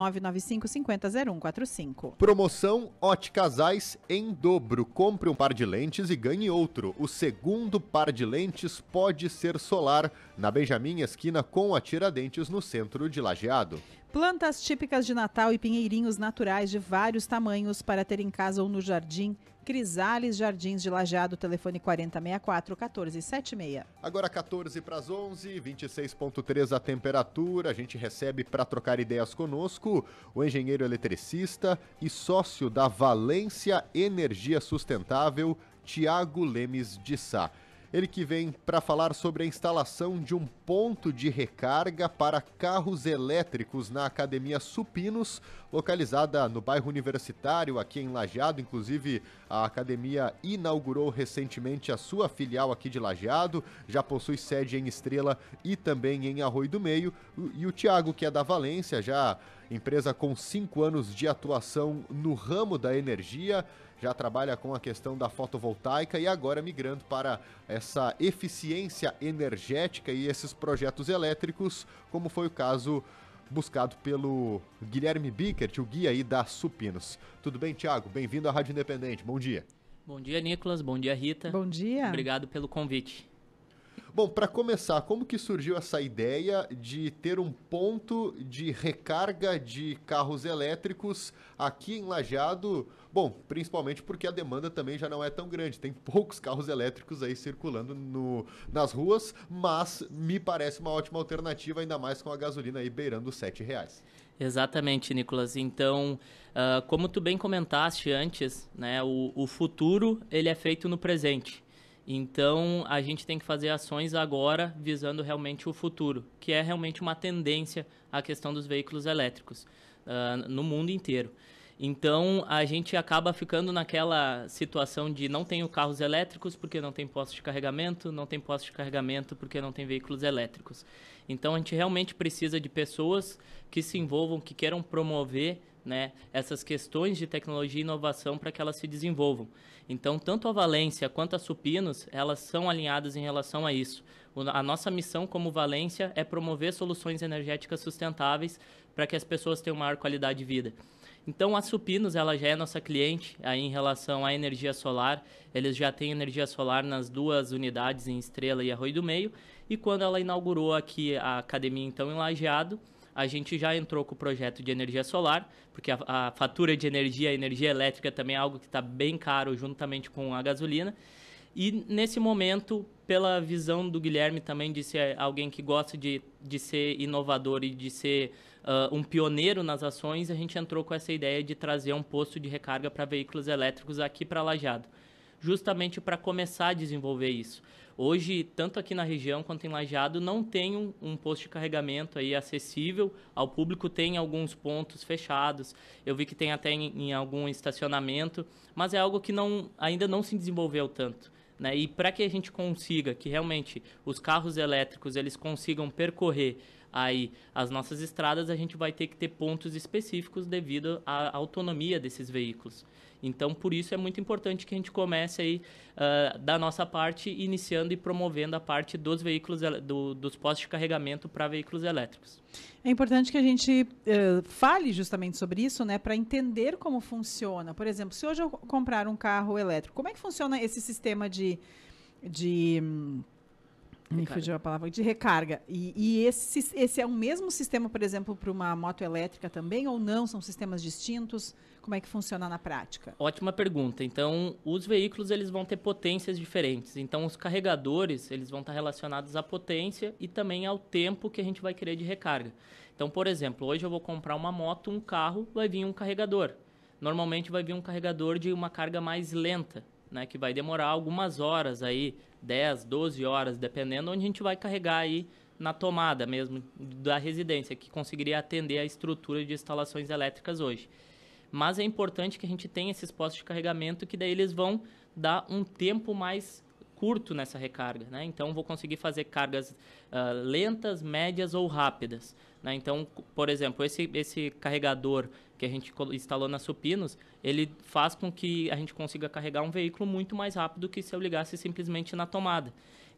995500145. Promoção Ote Casais em dobro. Compre um par de lentes e ganhe outro. O segundo par de lentes pode ser solar, na Benjamin Esquina com a Tiradentes, no centro de Lajeado. Plantas típicas de Natal e pinheirinhos naturais de vários tamanhos para ter em casa ou no jardim Crisales Jardins de Lajado, telefone 4064 1476. Agora 14 para as 11, 26.3 a temperatura. A gente recebe para trocar ideias conosco o engenheiro eletricista e sócio da Valência Energia Sustentável, Tiago Lemes de Sá. Ele que vem para falar sobre a instalação de um ponto de recarga para carros elétricos na Academia Supinos, localizada no bairro Universitário, aqui em Lajeado. Inclusive, a academia inaugurou recentemente a sua filial aqui de Lajeado, já possui sede em Estrela e também em Arroio do Meio. E o Tiago, que é da Valência, já empresa com cinco anos de atuação no ramo da energia, já trabalha com a questão da fotovoltaica e agora migrando para essa eficiência energética e esses projetos elétricos, como foi o caso buscado pelo Guilherme Bickert, o guia aí da Supinos. Tudo bem, Thiago? Bem-vindo à Rádio Independente. Bom dia. Bom dia, Nicolas. Bom dia, Rita. Bom dia. Obrigado pelo convite. Bom, para começar, como que surgiu essa ideia de ter um ponto de recarga de carros elétricos aqui em Lajado, Bom, principalmente porque a demanda também já não é tão grande. Tem poucos carros elétricos aí circulando no, nas ruas, mas me parece uma ótima alternativa, ainda mais com a gasolina aí beirando os R$ reais. Exatamente, Nicolas. Então, uh, como tu bem comentaste antes, né, o, o futuro ele é feito no presente. Então, a gente tem que fazer ações agora visando realmente o futuro, que é realmente uma tendência a questão dos veículos elétricos uh, no mundo inteiro. Então a gente acaba ficando naquela situação de não tenho carros elétricos porque não tem posto de carregamento, não tem posto de carregamento porque não tem veículos elétricos. Então a gente realmente precisa de pessoas que se envolvam, que queiram promover né, essas questões de tecnologia e inovação para que elas se desenvolvam. Então, tanto a Valência quanto a Supinos, elas são alinhadas em relação a isso. a nossa missão como Valência é promover soluções energéticas sustentáveis para que as pessoas tenham maior qualidade de vida. Então a Supinos ela já é nossa cliente aí em relação à energia solar. Eles já têm energia solar nas duas unidades em Estrela e Arroio do Meio. E quando ela inaugurou aqui a academia então em Lajeado, a gente já entrou com o projeto de energia solar, porque a, a fatura de energia, energia elétrica também é algo que está bem caro juntamente com a gasolina. E nesse momento, pela visão do Guilherme também de ser alguém que gosta de, de ser inovador e de ser uh, um pioneiro nas ações, a gente entrou com essa ideia de trazer um posto de recarga para veículos elétricos aqui para Lajado, justamente para começar a desenvolver isso. Hoje, tanto aqui na região quanto em Lajado, não tem um, um, posto de carregamento aí acessível ao público, tem alguns pontos fechados. Eu vi que tem até em, em algum estacionamento, mas é algo que não, ainda não se desenvolveu tanto. Né? E para que a gente consiga que realmente os carros elétricos eles consigam percorrer aí as nossas estradas, a gente vai ter que ter pontos específicos devido à autonomia desses veículos. Então, por isso é muito importante que a gente comece aí uh, da nossa parte, iniciando e promovendo a parte dos veículos do, dos postos de carregamento para veículos elétricos. É importante que a gente uh, fale justamente sobre isso, né, para entender como funciona. Por exemplo, se hoje eu comprar um carro elétrico, como é que funciona esse sistema de, de me fugiu a palavra, de recarga. E, e esse, esse é o mesmo sistema, por exemplo, para uma moto elétrica também ou não? São sistemas distintos? Como é que funciona na prática? Ótima pergunta. Então, os veículos eles vão ter potências diferentes. Então, os carregadores eles vão estar relacionados à potência e também ao tempo que a gente vai querer de recarga. Então, por exemplo, hoje eu vou comprar uma moto, um carro, vai vir um carregador. Normalmente vai vir um carregador de uma carga mais lenta né, que vai demorar algumas horas aí, 10, 12 horas, dependendo onde a gente vai carregar aí na tomada mesmo da residência, que conseguiria atender a estrutura de instalações elétricas hoje. Mas é importante que a gente tenha esses postos de carregamento, que daí eles vão dar um tempo mais curto nessa recarga, né? Então vou conseguir fazer cargas uh, lentas, médias ou rápidas, né? Então, por exemplo, esse esse carregador que a gente instalou na Supinos, ele faz com que a gente consiga carregar um veículo muito mais rápido que se eu ligasse simplesmente na tomada.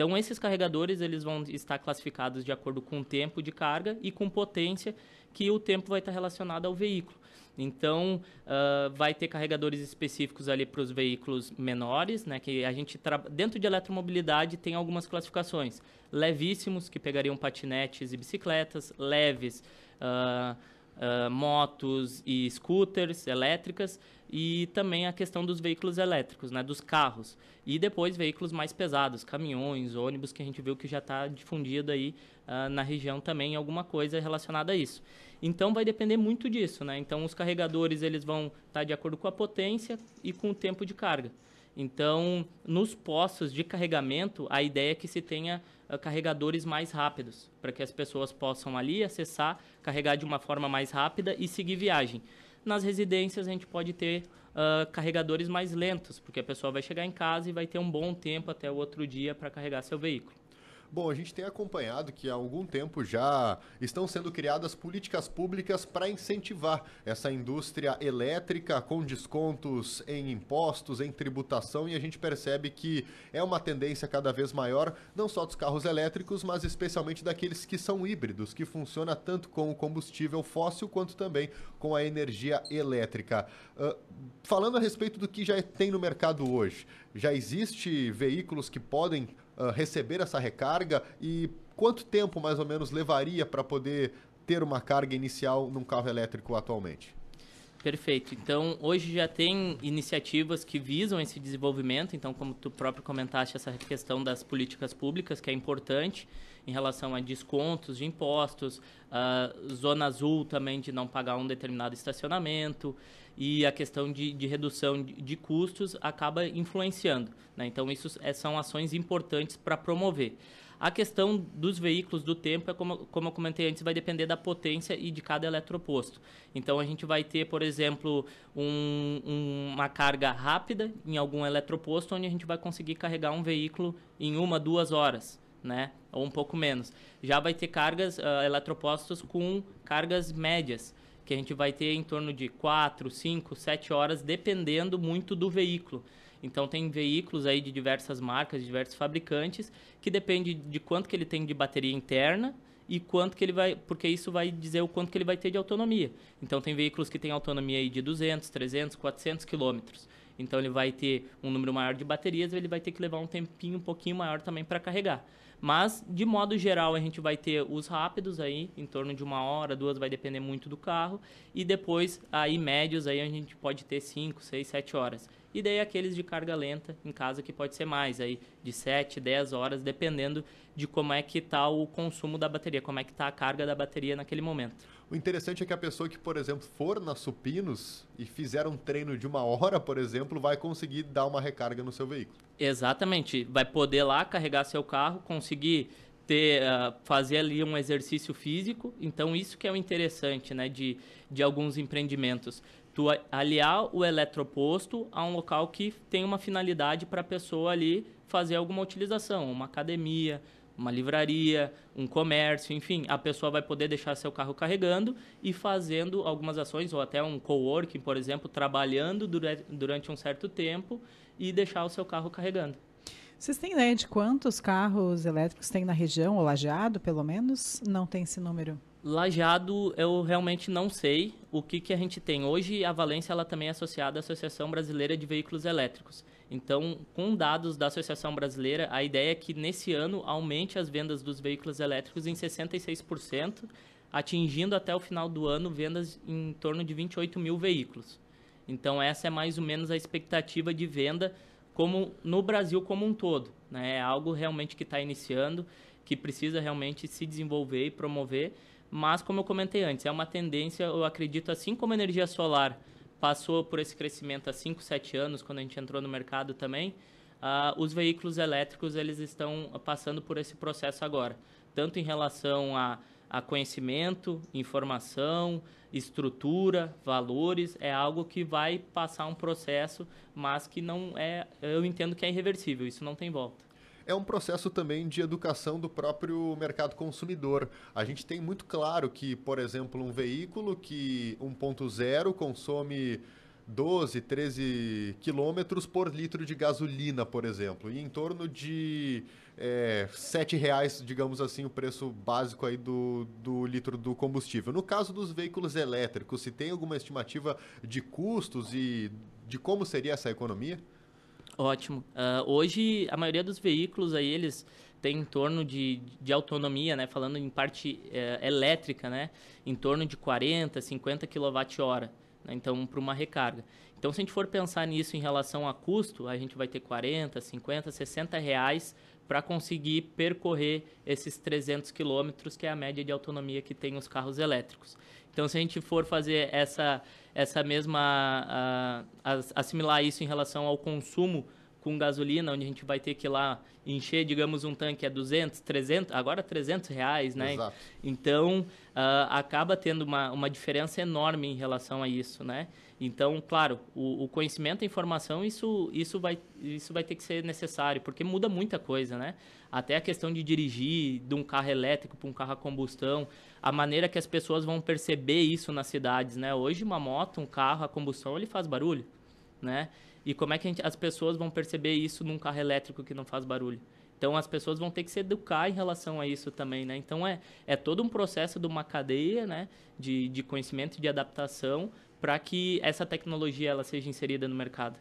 Então esses carregadores eles vão estar classificados de acordo com o tempo de carga e com potência que o tempo vai estar relacionado ao veículo. Então, uh, vai ter carregadores específicos ali para os veículos menores, né? Que a gente, dentro de eletromobilidade, tem algumas classificações. Levíssimos, que pegariam patinetes e bicicletas. Leves, uh, uh, motos e scooters elétricas e também a questão dos veículos elétricos, né, dos carros. E depois veículos mais pesados, caminhões, ônibus, que a gente viu que já está difundido aí uh, na região também alguma coisa relacionada a isso. Então vai depender muito disso, né? Então os carregadores eles vão estar tá de acordo com a potência e com o tempo de carga. Então, nos postos de carregamento, a ideia é que se tenha uh, carregadores mais rápidos, para que as pessoas possam ali acessar, carregar de uma forma mais rápida e seguir viagem. Nas residências, a gente pode ter uh, carregadores mais lentos, porque a pessoa vai chegar em casa e vai ter um bom tempo até o outro dia para carregar seu veículo. Bom, a gente tem acompanhado que há algum tempo já estão sendo criadas políticas públicas para incentivar essa indústria elétrica com descontos em impostos, em tributação, e a gente percebe que é uma tendência cada vez maior, não só dos carros elétricos, mas especialmente daqueles que são híbridos, que funciona tanto com o combustível fóssil quanto também com a energia elétrica. Uh, falando a respeito do que já tem no mercado hoje, já existe veículos que podem ah, receber essa recarga e quanto tempo mais ou menos levaria para poder ter uma carga inicial num carro elétrico atualmente? Perfeito. Então, hoje já tem iniciativas que visam esse desenvolvimento. Então, como tu próprio comentaste, essa questão das políticas públicas, que é importante em relação a descontos de impostos, ah, zona azul também de não pagar um determinado estacionamento e a questão de, de redução de, custos acaba influenciando. Né? Então, isso é, são ações importantes para promover. A questão dos veículos do tempo, é como, como eu comentei antes, vai depender da potência e de cada eletroposto. Então, a gente vai ter, por exemplo, um, uma carga rápida em algum eletroposto, onde a gente vai conseguir carregar um veículo em uma, duas horas né? Ou um pouco menos. Já vai ter cargas uh, eletropostos com cargas médias, que a gente vai ter em torno de 4, 5, 7 horas, dependendo muito do veículo. Então tem veículos aí de diversas marcas, de diversos fabricantes, que depende de quanto que ele tem de bateria interna, e quanto que ele vai, porque isso vai dizer o quanto que ele vai ter de autonomia. Então tem veículos que têm autonomia aí de 200, 300, 400 quilômetros. Então ele vai ter um número maior de baterias, ele vai ter que levar um tempinho um pouquinho maior também para carregar. Mas, de modo geral, a gente vai ter os rápidos aí, em torno de uma hora, duas, vai depender muito do carro. E depois, aí, médios, aí a gente pode ter cinco, seis, sete horas e daí aqueles de carga lenta em casa que pode ser mais, aí de 7, 10 horas, dependendo de como é que está o consumo da bateria, como é que está a carga da bateria naquele momento. O interessante é que a pessoa que, por exemplo, for na Supinos e fizer um treino de uma hora, por exemplo, vai conseguir dar uma recarga no seu veículo. Exatamente, vai poder lá carregar seu carro, conseguir ter, uh, fazer ali um exercício físico. Então, isso que é o interessante né, de, de alguns empreendimentos tu aliar o eletroposto a um local que tem uma finalidade para a pessoa ali fazer alguma utilização, uma academia, uma livraria, um comércio, enfim, a pessoa vai poder deixar seu carro carregando e fazendo algumas ações, ou até um coworking, por exemplo, trabalhando durante um certo tempo e deixar o seu carro carregando. Vocês têm ideia de quantos carros elétricos tem na região, ou lajeado, pelo menos? Não tem esse número? Lajado, eu realmente não sei o que, que a gente tem. Hoje, a Valência ela também é associada à Associação Brasileira de Veículos Elétricos. Então, com dados da Associação Brasileira, a ideia é que nesse ano aumente as vendas dos veículos elétricos em 66%, atingindo até o final do ano vendas em torno de 28 mil veículos. Então, essa é mais ou menos a expectativa de venda como no Brasil como um todo. Né? É algo realmente que está iniciando, que precisa realmente se desenvolver e promover mas, como eu comentei antes, é uma tendência, eu acredito, assim como a energia solar passou por esse crescimento há 5, 7 anos, quando a gente entrou no mercado também, uh, os veículos elétricos eles estão passando por esse processo agora. Tanto em relação a, a conhecimento, informação, estrutura, valores, é algo que vai passar um processo, mas que não é, eu entendo que é irreversível, isso não tem volta é um processo também de educação do próprio mercado consumidor. A gente tem muito claro que, por exemplo, um veículo que 1.0 consome 12, 13 quilômetros por litro de gasolina, por exemplo, e em torno de é, 7 reais, digamos assim, o preço básico aí do, do litro do combustível. No caso dos veículos elétricos, se tem alguma estimativa de custos e de como seria essa economia? Ótimo. Uh, hoje, a maioria dos veículos aí, eles tem em torno de, de autonomia, né? falando em parte eh, elétrica, né? em torno de 40, 50 kWh, né? então para uma recarga. Então, se a gente for pensar nisso em relação a custo, a gente vai ter 40, 50, 60 reais para conseguir percorrer esses 300 quilômetros, que é a média de autonomia que tem os carros elétricos. Então, se a gente for fazer essa, essa mesma. Uh, assimilar isso em relação ao consumo com gasolina, onde a gente vai ter que ir lá encher, digamos, um tanque é 200, 300, agora 300 reais, né? Exato. Então, uh, acaba tendo uma, uma diferença enorme em relação a isso, né? Então, claro, o, o, conhecimento, a informação, isso, isso, vai, isso vai ter que ser necessário, porque muda muita coisa, né? Até a questão de dirigir de um carro elétrico para um carro a combustão, a maneira que as pessoas vão perceber isso nas cidades, né? Hoje, uma moto, um carro a combustão, ele faz barulho, né? E como é que gente, as pessoas vão perceber isso num carro elétrico que não faz barulho? Então as pessoas vão ter que se educar em relação a isso também, né? Então é, é todo um processo de uma cadeia, né? De, de conhecimento, de adaptação para que essa tecnologia ela seja inserida no mercado.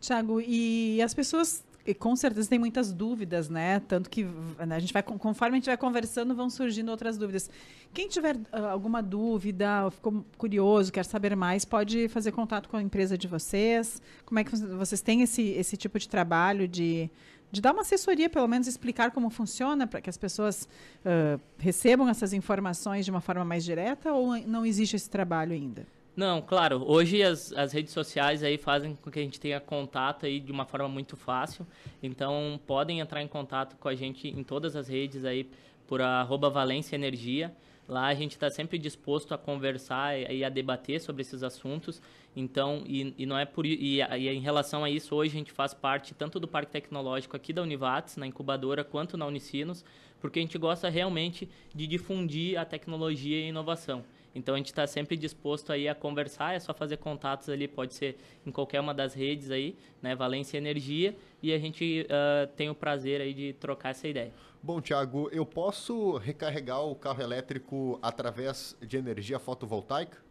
Tiago, e as pessoas e com certeza tem muitas dúvidas, né? Tanto que né, a gente vai, conforme a gente vai conversando, vão surgindo outras dúvidas. Quem tiver uh, alguma dúvida, ficou curioso, quer saber mais, pode fazer contato com a empresa de vocês. Como é que vocês têm esse, esse tipo de trabalho de, de dar uma assessoria, pelo menos explicar como funciona, para que as pessoas uh, recebam essas informações de uma forma mais direta, ou não existe esse trabalho ainda? Não, claro. Hoje as, as redes sociais aí fazem com que a gente tenha contato aí de uma forma muito fácil. Então podem entrar em contato com a gente em todas as redes aí por arroba Valência Energia. Lá a gente está sempre disposto a conversar e a debater sobre esses assuntos. Então, e, e não é por e, e, em relação a isso, hoje a gente faz parte tanto do Parque Tecnológico aqui da Univates, na incubadora, quanto na Unicinos, porque a gente gosta realmente de difundir a tecnologia e a inovação. Então a gente está sempre disposto aí a conversar, é só fazer contatos ali, pode ser em qualquer uma das redes aí, né, Valência Energia, e a gente uh, tem o prazer aí de trocar essa ideia. Bom, Tiago, eu posso recarregar o carro elétrico através de energia fotovoltaica?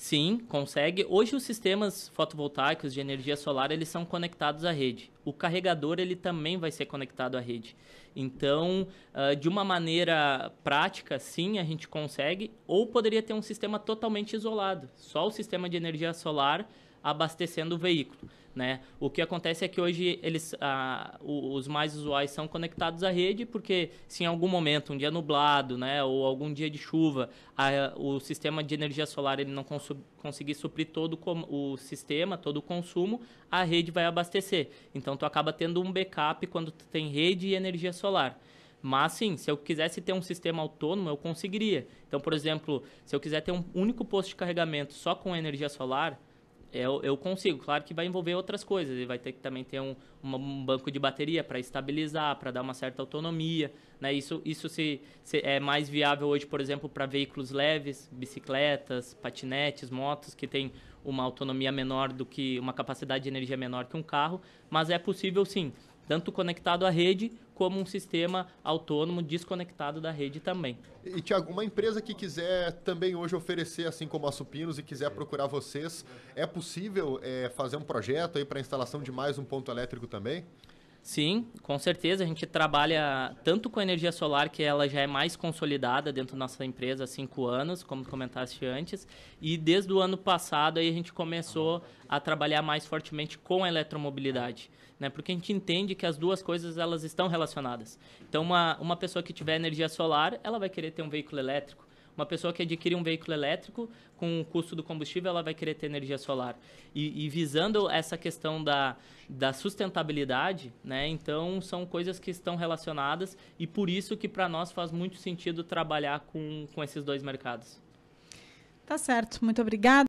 Sim, consegue. Hoje os sistemas fotovoltaicos de energia solar, eles são conectados à rede. O carregador, ele também vai ser conectado à rede. Então, uh, de uma maneira prática, sim, a gente consegue. Ou poderia ter um sistema totalmente isolado. Só o sistema de energia solar abastecendo o veículo. Né? O que acontece é que hoje eles, ah, os mais usuais são conectados à rede porque se em algum momento, um dia nublado né, ou algum dia de chuva, a, o sistema de energia solar ele não conseguir suprir todo o sistema, todo o consumo, a rede vai abastecer. Então, tu acaba tendo um backup quando tu tem rede e energia solar. Mas sim, se eu quisesse ter um sistema autônomo, eu conseguiria. Então, por exemplo, se eu quiser ter um único posto de carregamento só com energia solar, eu, eu consigo. Claro que vai envolver outras coisas. Ele vai ter que também ter um, um banco de bateria para estabilizar, para dar uma certa autonomia. Né? Isso, isso se, se é mais viável hoje, por exemplo, para veículos leves, bicicletas, patinetes, motos, que tem uma autonomia menor do que uma capacidade de energia menor que um carro, mas é possível sim, tanto conectado à rede como um sistema autônomo desconectado da rede também. E, Tiago, uma empresa que quiser também hoje oferecer, assim como a Supinos, e quiser procurar vocês, é possível é, fazer um projeto aí para instalação de mais um ponto elétrico também? Sim, com certeza. A gente trabalha tanto com a energia solar, que ela já é mais consolidada dentro da nossa empresa há cinco anos, como comentaste antes, e desde o ano passado aí a gente começou a trabalhar mais fortemente com a eletromobilidade. Né? Porque a gente entende que as duas coisas elas estão relacionadas. Então, uma, uma pessoa que tiver energia solar, ela vai querer ter um veículo elétrico uma pessoa que adquire um veículo elétrico, com o custo do combustível, ela vai querer ter energia solar. E, e visando essa questão da, da sustentabilidade, né? Então, são coisas que estão relacionadas e por isso que para nós faz muito sentido trabalhar com, com esses dois mercados. Tá certo. Muito obrigada.